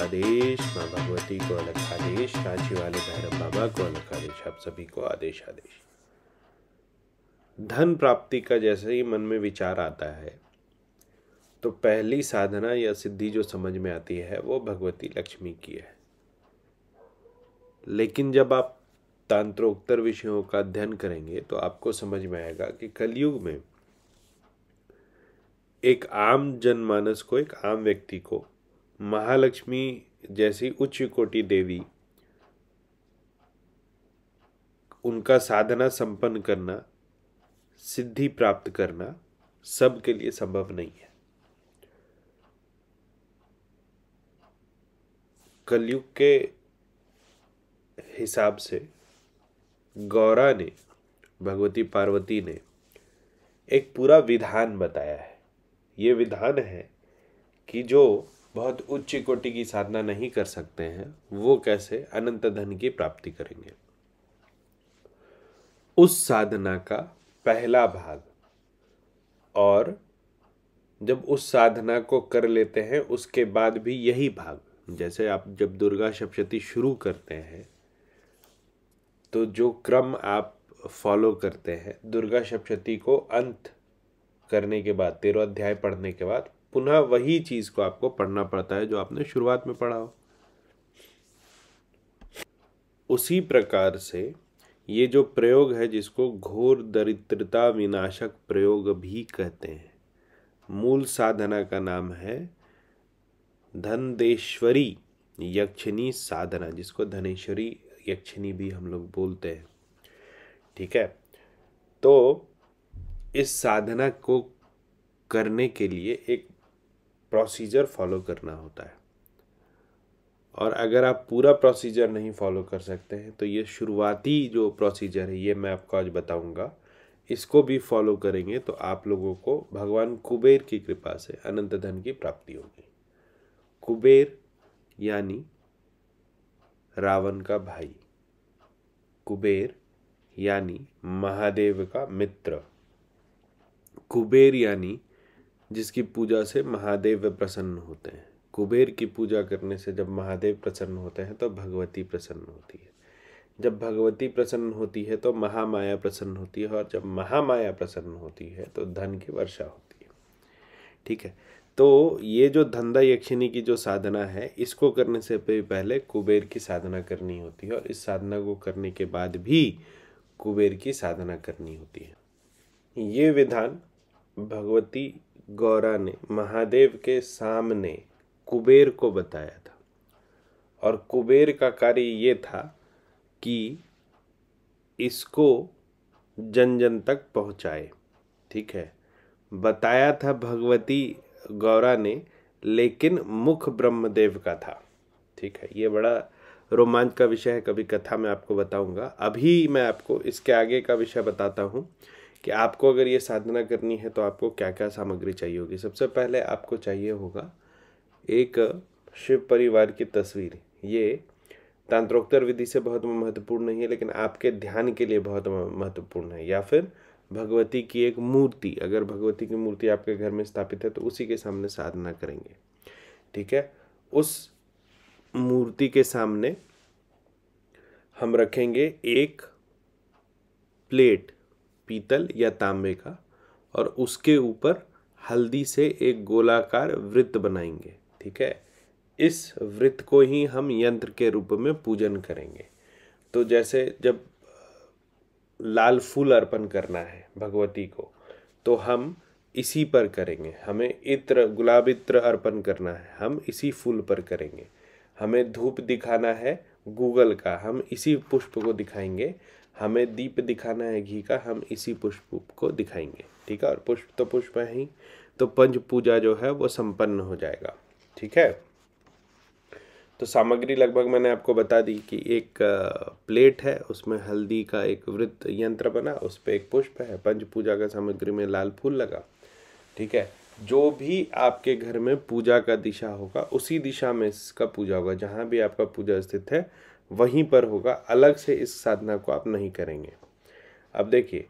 आदेश माँ भगवती को आदेश रांची वाले भैरव बाबा को आदेश आप सभी को आदेश आदेश धन प्राप्ति का जैसे ही मन में विचार आता है तो पहली साधना या सिद्धि जो समझ में आती है वो भगवती लक्ष्मी की है लेकिन जब आप तांत्रोक्तर विषयों का अध्ययन करेंगे तो आपको समझ में आएगा कि कलयुग में एक आम जनमानस को एक आम व्यक्ति को महालक्ष्मी जैसी उच्च कोटि देवी उनका साधना संपन्न करना सिद्धि प्राप्त करना सबके लिए संभव नहीं है कलयुग के हिसाब से गौरा ने भगवती पार्वती ने एक पूरा विधान बताया है ये विधान है कि जो बहुत उच्च कोटि की साधना नहीं कर सकते हैं वो कैसे अनंत धन की प्राप्ति करेंगे उस साधना का पहला भाग और जब उस साधना को कर लेते हैं उसके बाद भी यही भाग जैसे आप जब दुर्गा सप्शती शुरू करते हैं तो जो क्रम आप फॉलो करते हैं दुर्गा सप्शती को अंत करने के बाद तेरह अध्याय पढ़ने के बाद पुनः वही चीज को आपको पढ़ना पड़ता है जो आपने शुरुआत में पढ़ा हो उसी प्रकार से ये जो प्रयोग है जिसको घोर दरिद्रता विनाशक प्रयोग भी कहते हैं मूल साधना का नाम है धनदेश्वरी यक्षिणी साधना जिसको धनेश्वरी यक्षिणी भी हम लोग बोलते हैं ठीक है तो इस साधना को करने के लिए एक प्रोसीजर फॉलो करना होता है और अगर आप पूरा प्रोसीजर नहीं फॉलो कर सकते हैं तो ये शुरुआती जो प्रोसीजर है ये मैं आपको आज बताऊंगा इसको भी फॉलो करेंगे तो आप लोगों को भगवान कुबेर की कृपा से अनंत धन की प्राप्ति होगी कुबेर यानी रावण का भाई कुबेर यानी महादेव का मित्र कुबेर यानी जिसकी पूजा से महादेव प्रसन्न होते हैं कुबेर की पूजा करने से जब महादेव प्रसन्न होते हैं तो भगवती प्रसन्न होती है जब भगवती प्रसन्न होती है तो महामाया प्रसन्न होती है और जब महामाया प्रसन्न होती है तो धन की वर्षा होती है ठीक है तो ये जो धंधा यक्षिणी की जो साधना है इसको करने से पहले कुबेर की साधना करनी होती है और इस साधना को करने के बाद भी कुबेर की साधना करनी होती है ये विधान भगवती गौरा ने महादेव के सामने कुबेर को बताया था और कुबेर का कार्य ये था कि इसको जन जन तक पहुँचाए ठीक है बताया था भगवती गौरा ने लेकिन मुख ब्रह्मदेव का था ठीक है ये बड़ा रोमांच का विषय है कभी कथा में आपको बताऊंगा अभी मैं आपको इसके आगे का विषय बताता हूँ कि आपको अगर ये साधना करनी है तो आपको क्या क्या सामग्री चाहिए होगी सबसे पहले आपको चाहिए होगा एक शिव परिवार की तस्वीर ये तांत्रोक्तर विधि से बहुत महत्वपूर्ण नहीं है लेकिन आपके ध्यान के लिए बहुत महत्वपूर्ण है या फिर भगवती की एक मूर्ति अगर भगवती की मूर्ति आपके घर में स्थापित है तो उसी के सामने साधना करेंगे ठीक है उस मूर्ति के सामने हम रखेंगे एक प्लेट पीतल या तांबे का और उसके ऊपर हल्दी से एक गोलाकार वृत्त बनाएंगे ठीक है इस वृत्त को ही हम यंत्र के रूप में पूजन करेंगे तो जैसे जब लाल फूल अर्पण करना है भगवती को तो हम इसी पर करेंगे हमें इत्र गुलाब इत्र अर्पण करना है हम इसी फूल पर करेंगे हमें धूप दिखाना है गूगल का हम इसी पुष्प को दिखाएंगे हमें दीप दिखाना है घी का हम इसी पुष्प को दिखाएंगे ठीक है और पुष्प तो पुष्प है ही तो पंच पूजा जो है वो संपन्न हो जाएगा ठीक है तो सामग्री लगभग मैंने आपको बता दी कि एक प्लेट है उसमें हल्दी का एक वृत्त यंत्र बना उस पर एक पुष्प है पंच पूजा का सामग्री में लाल फूल लगा ठीक है जो भी आपके घर में पूजा का दिशा होगा उसी दिशा में इसका पूजा होगा जहाँ भी आपका पूजा स्थित है वहीं पर होगा अलग से इस साधना को आप नहीं करेंगे अब देखिए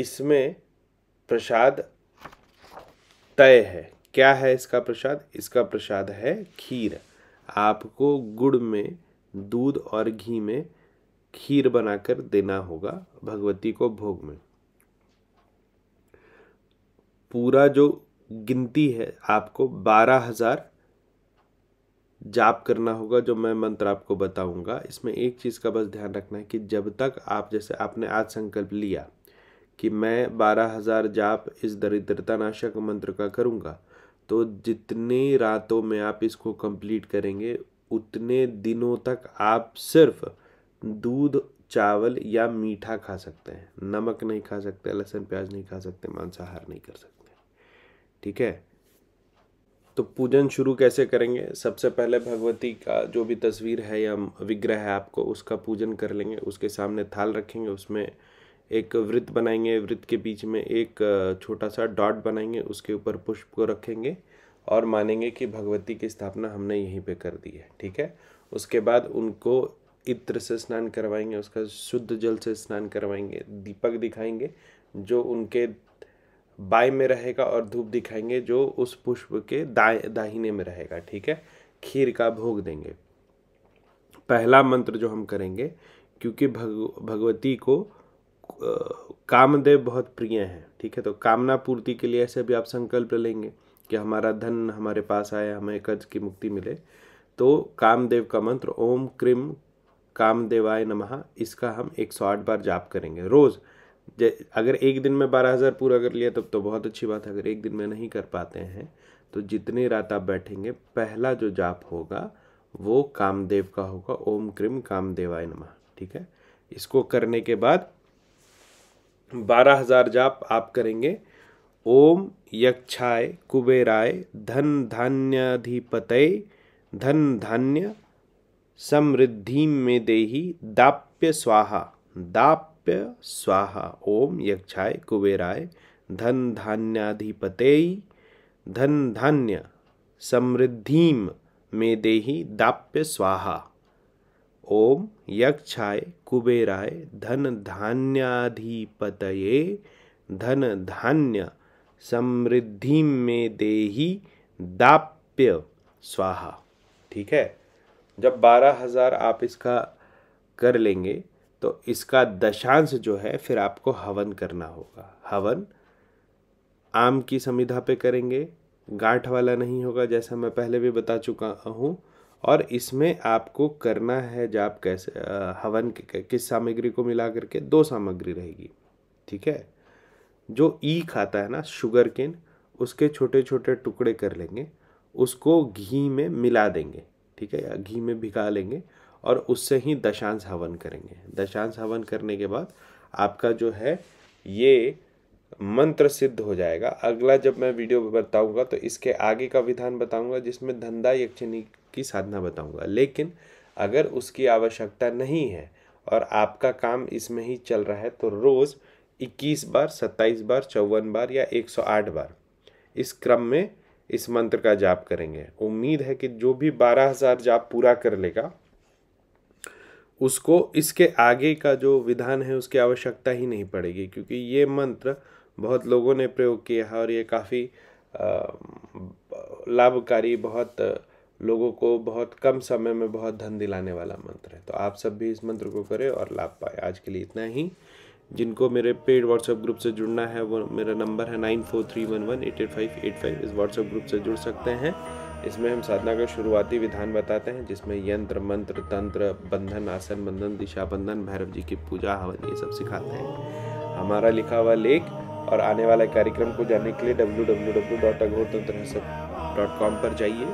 इसमें प्रसाद तय है क्या है इसका प्रसाद इसका प्रसाद है खीर आपको गुड़ में दूध और घी में खीर बनाकर देना होगा भगवती को भोग में पूरा जो गिनती है आपको बारह हजार जाप करना होगा जो मैं मंत्र आपको बताऊंगा इसमें एक चीज़ का बस ध्यान रखना है कि जब तक आप जैसे आपने आज संकल्प लिया कि मैं बारह हज़ार जाप इस दरिद्रता नाशक मंत्र का करूँगा तो जितनी रातों में आप इसको कंप्लीट करेंगे उतने दिनों तक आप सिर्फ दूध चावल या मीठा खा सकते हैं नमक नहीं खा सकते लहसुन प्याज नहीं खा सकते मांसाहार नहीं कर सकते ठीक है तो पूजन शुरू कैसे करेंगे सबसे पहले भगवती का जो भी तस्वीर है या विग्रह है आपको उसका पूजन कर लेंगे उसके सामने थाल रखेंगे उसमें एक वृत्त बनाएंगे वृत्त के बीच में एक छोटा सा डॉट बनाएंगे उसके ऊपर पुष्प को रखेंगे और मानेंगे कि भगवती की स्थापना हमने यहीं पे कर दी है ठीक है उसके बाद उनको इत्र से स्नान करवाएंगे उसका शुद्ध जल से स्नान करवाएंगे दीपक दिखाएंगे जो उनके बाएं में रहेगा और धूप दिखाएंगे जो उस पुष्प के दाए दाहिने में रहेगा ठीक है खीर का भोग देंगे पहला मंत्र जो हम करेंगे क्योंकि भग भगवती को कामदेव बहुत प्रिय हैं ठीक है तो कामना पूर्ति के लिए ऐसे भी आप संकल्प लेंगे कि हमारा धन हमारे पास आए हमें कर्ज की मुक्ति मिले तो कामदेव का मंत्र ओम क्रिम कामदेवाय नमः इसका हम 108 बार जाप करेंगे रोज़ अगर एक दिन में बारह हज़ार पूरा कर लिया तब तो बहुत अच्छी बात है अगर एक दिन में नहीं कर पाते हैं तो जितनी रात आप बैठेंगे पहला जो जाप होगा वो कामदेव का होगा ओम क्रिम कामदेवाय नमः ठीक है इसको करने के बाद बारह हजार जाप आप करेंगे ओम यक्षाय कुबेराय धन धान्याधिपतय धन धान्य समृद्धि में देही दाप्य स्वाहा दाप प्राप्य स्वाहा ओम यक्षाय कुबेराय धन धान्याधिपते धन धान्य समृद्धिम मे देहि दाप्य स्वाहा ओम यक्षाय कुबेराय धन धान्याधिपत धन धान्य समृद्धि में देही दाप्य स्वाहा ठीक है जब बारह हज़ार आप इसका कर लेंगे तो इसका दशांश जो है फिर आपको हवन करना होगा हवन आम की समिधा पे करेंगे गांठ वाला नहीं होगा जैसा मैं पहले भी बता चुका हूँ और इसमें आपको करना है जाप कैसे हवन किस सामग्री को मिला करके दो सामग्री रहेगी ठीक है जो ई खाता है ना शुगर केन उसके छोटे छोटे टुकड़े कर लेंगे उसको घी में मिला देंगे ठीक है घी में भिगा लेंगे और उससे ही दशांश हवन करेंगे दशांश हवन करने के बाद आपका जो है ये मंत्र सिद्ध हो जाएगा अगला जब मैं वीडियो बताऊंगा तो इसके आगे का विधान बताऊंगा जिसमें धंधा यक्षिणी की साधना बताऊंगा लेकिन अगर उसकी आवश्यकता नहीं है और आपका काम इसमें ही चल रहा है तो रोज़ 21 बार 27 बार चौवन बार या 108 बार इस क्रम में इस मंत्र का जाप करेंगे उम्मीद है कि जो भी 12000 जाप पूरा कर लेगा उसको इसके आगे का जो विधान है उसकी आवश्यकता ही नहीं पड़ेगी क्योंकि ये मंत्र बहुत लोगों ने प्रयोग किया है और ये काफ़ी लाभकारी बहुत लोगों को बहुत कम समय में बहुत धन दिलाने वाला मंत्र है तो आप सब भी इस मंत्र को करें और लाभ पाए आज के लिए इतना ही जिनको मेरे पेड व्हाट्सएप ग्रुप से जुड़ना है वो मेरा नंबर है nine four three one one eight eight five eight five इस व्हाट्सएप ग्रुप से जुड़ सकते हैं इसमें हम साधना का शुरुआती विधान बताते हैं जिसमें यंत्र मंत्र तंत्र बंधन आसन बंधन दिशा बंधन भैरव जी की पूजा हवन ये सब सिखाते हैं हमारा लिखा हुआ लेख और आने वाला कार्यक्रम को जानने के लिए W W W dot Aghortantra dot com पर जाइए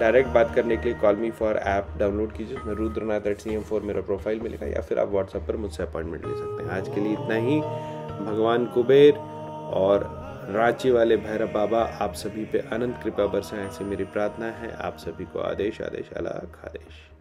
डायरेक्ट बात करने के लिए call me for app download कीजिए उसमें Rudranath at C M four मेरा प्रोफाइल में लिखा या फिर आप व्हाट्सएप पर मुझसे अपॉइंटमेंट ले सकते हैं आज के लिए इतना ही भगवान कुबेर और रांची वाले भैरव बाबा आप सभी पे अनंत कृपा बरसाएं ऐसी मेरी प्रार्थना है आप सभी को आदेश आदेश अला आदेश